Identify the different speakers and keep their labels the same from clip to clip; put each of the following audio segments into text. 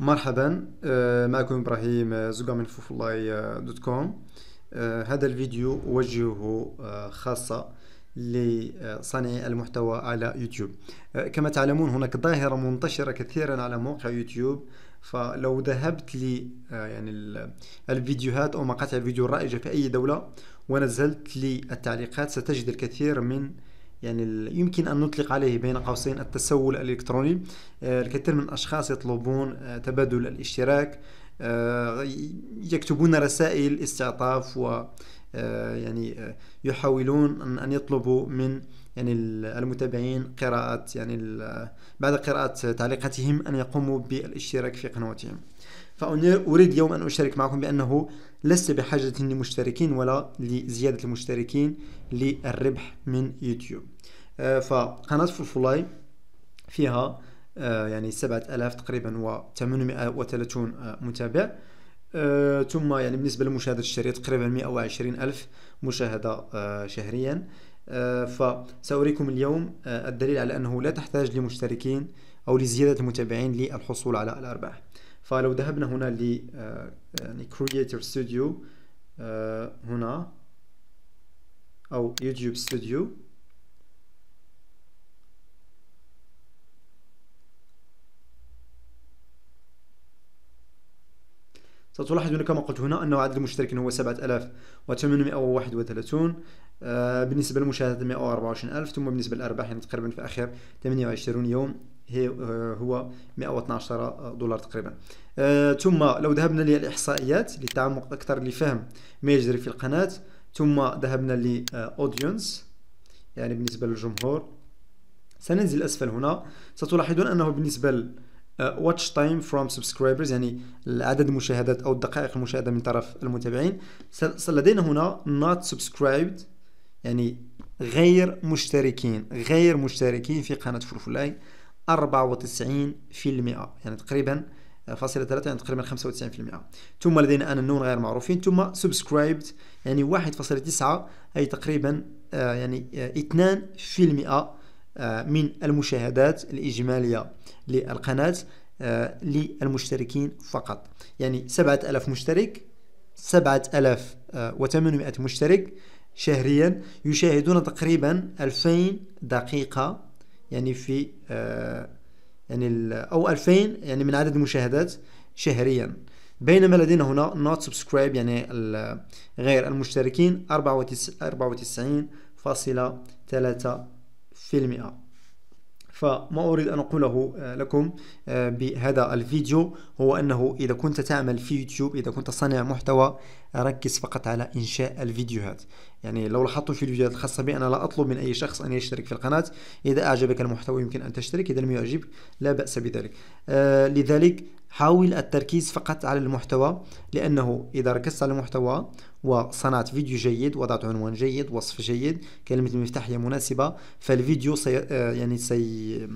Speaker 1: مرحبا آه، معكم ابراهيم آه، زوكا من فوفلاي آه، دوت كوم هذا الفيديو اوجهه خاصه لصانعي المحتوى على يوتيوب كما تعلمون هناك ظاهرة منتشرة كثيرا على موقع يوتيوب فلو ذهبت لي يعني الفيديوهات أو مقاطع الفيديو الرائجة في أي دولة ونزلت لي التعليقات ستجد الكثير من يعني يمكن أن نطلق عليه بين قوسين التسول الإلكتروني آه، الكثير من الأشخاص يطلبون آه، تبادل الاشتراك آه، يكتبون رسائل استعطاف و يعني يحاولون أن يطلبوا من يعني المتابعين قراءة يعني بعد قراءة تعليقاتهم أن يقوموا بالاشتراك في قنواتهم فأريد اليوم أن أشارك معكم بأنه لست بحاجة لمشتركين ولا لزيادة المشتركين للربح من يوتيوب آه، فقناة فلفلاي فيها آه، يعني سبعة ألاف تقريبا و وثلاثون آه، متابع ثم يعني بالنسبة لمشاهدة الشهرية تقريبا مئة وعشرين ألف مشاهدة شهريا فسأريكم اليوم الدليل على أنه لا تحتاج لمشتركين أو لزيادة المتابعين للحصول على الأرباح فلو ذهبنا هنا ل آه، يعني كرييتر ستوديو آه، هنا أو يوتيوب ستوديو ستلاحظ هنا كما قلت هنا أن عدد المشتركين هو 7831 آه، بالنسبة للمشاهدات 124000 ثم بالنسبة للأرباح يعني تقريبا في آخر 28 يوم هي آه، هو 112 دولار تقريبا آه، ثم لو ذهبنا للاحصائيات للتعمق اكثر لفهم ما يجري في القناه ثم ذهبنا لاودينس يعني بالنسبه للجمهور سننزل اسفل هنا ستلاحظون انه بالنسبه واتش تايم فروم سبسكرايبرز يعني عدد المشاهدات او الدقائق المشاهده من طرف المتابعين لدينا هنا نوت سبسكرايب يعني غير مشتركين غير مشتركين في قناه فلفلاي 94% يعني تقريبا آه، فاصلة ثلاثة يعني تقريبا 95% ثم لدينا النون غير معروفين ثم سبسكرايبد يعني 1.9 أي تقريبا آه، يعني 2% آه، من المشاهدات الإجمالية للقناة للمشتركين فقط يعني 7000 مشترك 7800 مشترك شهريا يشاهدون تقريبا 2000 دقيقة يعني في آه، يعني او 2000 يعني من عدد المشاهدات شهريا بينما لدينا هنا not subscribe يعني غير المشتركين 94 94.3% فما أريد أن أقوله آه، لكم آه، بهذا الفيديو هو أنه إذا كنت تعمل في يوتيوب إذا كنت صانع محتوى ركز فقط على إنشاء الفيديوهات يعني لو لاحظتوا في الفيديوهات الخاصة بي أنا لا أطلب من أي شخص أن يشترك في القناة إذا أعجبك المحتوى يمكن أن تشترك إذا لم يعجبك لا بأس بذلك آه، لذلك حاول التركيز فقط على المحتوى لأنه إذا ركزت على المحتوى وصنعت فيديو جيد وضعت عنوان جيد وصف جيد كلمة المفتاح هي مناسبة فالفيديو سي آه، يعني سي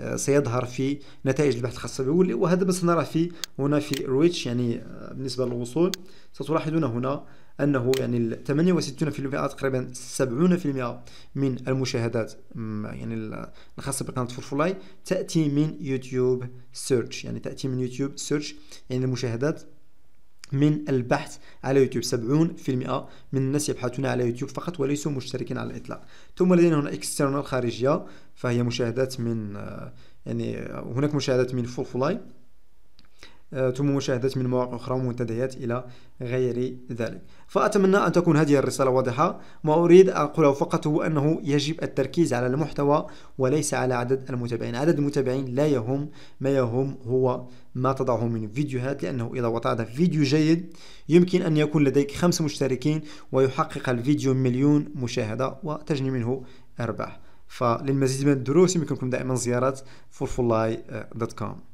Speaker 1: آه، سيظهر في نتائج البحث الخاصة به وهذا ما سنرى في هنا في ريتش يعني آه، بالنسبة للوصول ستلاحظون هنا انه يعني 68% تقريبا 70% من المشاهدات يعني الخاصه بقناه فورفولاي تاتي من يوتيوب سيرش يعني تاتي من يوتيوب سيرش يعني المشاهدات من البحث على يوتيوب 70% من الناس يبحثون على يوتيوب فقط وليسوا مشتركين على الإطلاق ثم لدينا هنا اكسترنال خارجية فهي مشاهدات من آه، يعني آه، هناك مشاهدات من فول فلاي آه، ثم مشاهدة مواقع أخرى ومنتديات إلى غير ذلك فأتمنى أن تكون هذه الرسالة واضحة ما أريد أن أقوله فقط هو أنه يجب التركيز على المحتوى وليس على عدد المتابعين عدد المتابعين لا يهم ما يهم هو ما تضعه من فيديوهات لأنه إذا وضعت فيديو جيد يمكن أن يكون لديك خمس مشتركين ويحقق الفيديو مليون مشاهدة وتجني منه أرباح فللمزيد من الدروس يمكنكم دائما زيارة آه، كوم